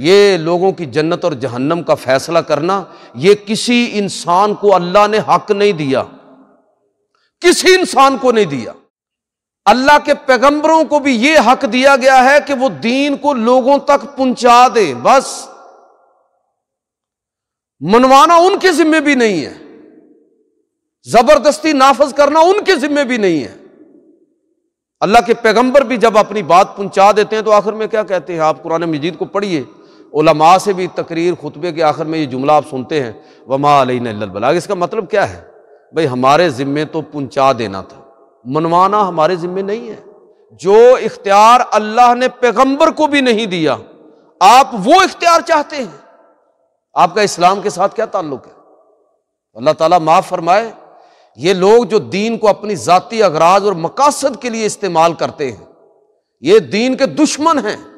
ये लोगों की जन्नत और जहन्नम का फैसला करना ये किसी इंसान को अल्लाह ने हक नहीं दिया किसी इंसान को नहीं दिया अल्लाह के पैगंबरों को भी ये हक दिया गया है कि वो दीन को लोगों तक पहुंचा दे बस मनवाना उनके जिम्मे भी नहीं है जबरदस्ती नाफज करना उनके जिम्मे भी नहीं है अल्लाह के पैगंबर भी जब अपनी बात पहुंचा देते हैं तो आखिर में क्या कहते हैं आप कुरान मजीद को पढ़िए उलमा से भी तकरीर खुतबे के आखिर में ये जुमला आप सुनते हैं वमा अलबलाग इसका मतलब क्या है भाई हमारे ज़िम्मे तो पहुँचा देना था मनवाना हमारे ज़िम्मे नहीं है जो इख्तियार अल्लाह ने पैगम्बर को भी नहीं दिया आप वो इख्तियार चाहते हैं आपका इस्लाम के साथ क्या ताल्लुक है अल्लाह ताला माफ़ फरमाए ये लोग जो दीन को अपनी ज़ाती अगराज और मकासद के लिए इस्तेमाल करते हैं ये दीन के दुश्मन हैं